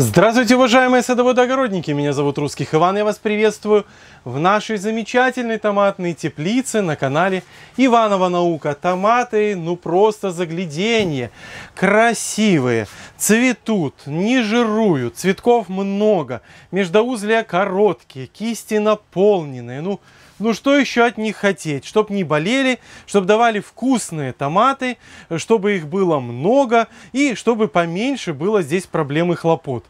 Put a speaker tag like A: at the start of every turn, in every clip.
A: Здравствуйте, уважаемые садоводы-огородники! Меня зовут Русских Иван, я вас приветствую в нашей замечательной томатной теплице на канале Иванова Наука. Томаты, ну просто загляденье, красивые, цветут, не жируют, цветков много, междоузлия короткие, кисти наполненные, ну ну что еще от них хотеть? Чтобы не болели, чтобы давали вкусные томаты, чтобы их было много и чтобы поменьше было здесь проблем и хлопот.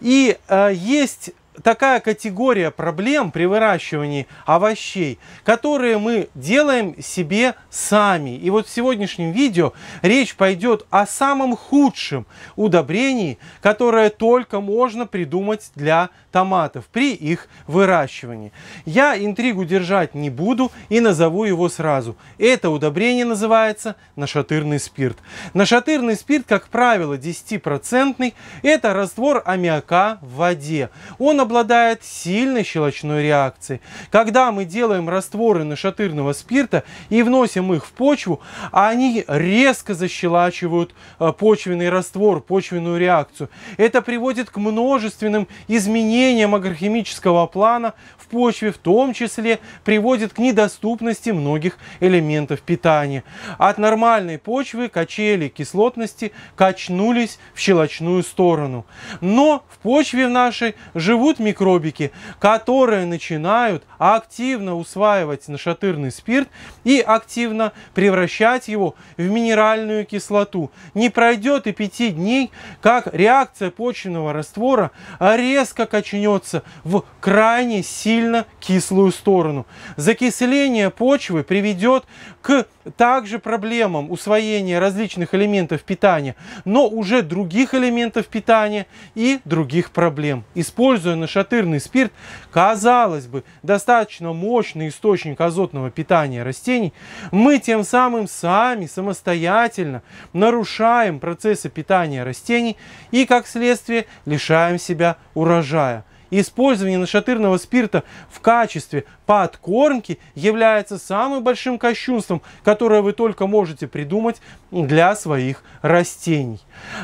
A: И э, есть такая категория проблем при выращивании овощей, которые мы делаем себе сами. И вот в сегодняшнем видео речь пойдет о самом худшем удобрении, которое только можно придумать для томатов при их выращивании. Я интригу держать не буду и назову его сразу. Это удобрение называется нашатырный спирт. Нашатырный спирт, как правило, 10% это раствор аммиака в воде. Он обладает сильной щелочной реакцией. Когда мы делаем растворы нашатырного спирта и вносим их в почву, они резко защелачивают э, почвенный раствор, почвенную реакцию. Это приводит к множественным изменениям агрохимического плана в почве, в том числе приводит к недоступности многих элементов питания. От нормальной почвы качели кислотности качнулись в щелочную сторону. Но в почве нашей живут микробики, которые начинают активно усваивать нашатырный спирт и активно превращать его в минеральную кислоту. Не пройдет и пяти дней, как реакция почвенного раствора резко качнется в крайне сильно кислую сторону. Закисление почвы приведет к также проблемам усвоения различных элементов питания, но уже других элементов питания и других проблем. Используя нашатырный спирт, казалось бы, достаточно мощный источник азотного питания растений, мы тем самым сами самостоятельно нарушаем процессы питания растений и, как следствие, лишаем себя урожая. Использование нашатырного спирта в качестве подкормки является самым большим кощунством, которое вы только можете придумать для своих растений.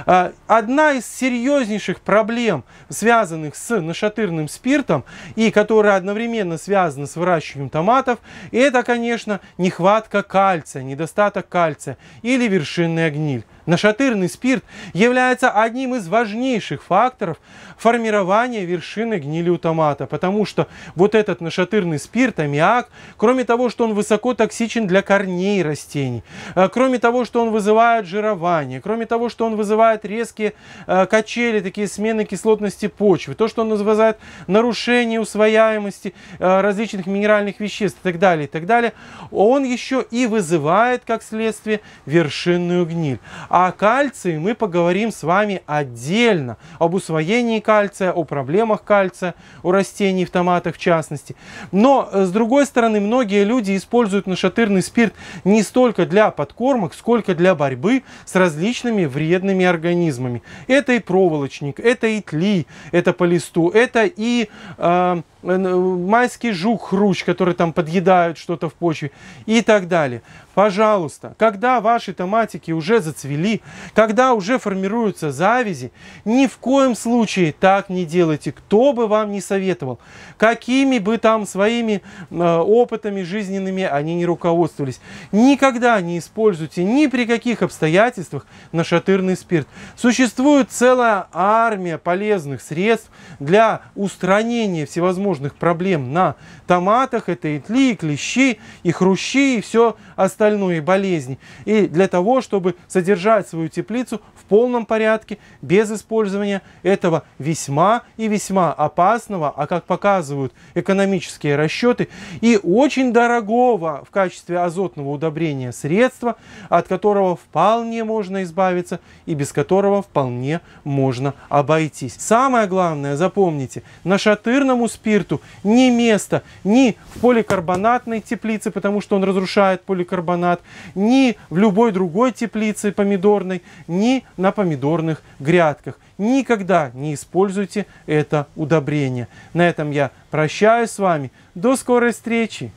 A: А, одна из серьезнейших проблем, связанных с нашатырным спиртом и которая одновременно связана с выращиванием томатов, это, конечно, нехватка кальция, недостаток кальция или вершинная гниль. Нашатырный спирт является одним из важнейших факторов формирования вершины гнили у томата, потому что вот этот нашатырный спирт, аммиак, кроме того, что он высоко токсичен для корней растений, э, кроме того, что он вызывает жирование, кроме того, что он вызывает резкие э, качели, такие смены кислотности почвы, то, что он вызывает нарушение усвояемости э, различных минеральных веществ и так далее, и так далее, он еще и вызывает, как следствие, вершинную гниль. А о кальции мы поговорим с вами отдельно, об усвоении кальция, о проблемах кальция у растений, в томатах в частности. Но, э, с другой стороны, многие люди используют нашатырный спирт не столько для подкормок, сколько для для борьбы с различными вредными организмами. Это и проволочник, это и тли, это по листу, это и э, майский жук, хрущ, который там подъедают что-то в почве и так далее. Пожалуйста, когда ваши томатики уже зацвели, когда уже формируются завязи, ни в коем случае так не делайте, кто бы вам не советовал. Какими бы там своими а, опытами жизненными они не руководствовались. Никогда не используйте ни при каких каких обстоятельствах на нашатырный спирт. Существует целая армия полезных средств для устранения всевозможных проблем на томатах. Это и тли, и клещи, и хрущи, и все остальное, и болезни. И для того, чтобы содержать свою теплицу в полном порядке, без использования этого весьма и весьма опасного, а как показывают экономические расчеты, и очень дорогого в качестве азотного удобрения средства, от которого которого вполне можно избавиться и без которого вполне можно обойтись. Самое главное, запомните, нашатырному спирту не место ни в поликарбонатной теплице, потому что он разрушает поликарбонат, ни в любой другой теплице помидорной, ни на помидорных грядках. Никогда не используйте это удобрение. На этом я прощаюсь с вами. До скорой встречи!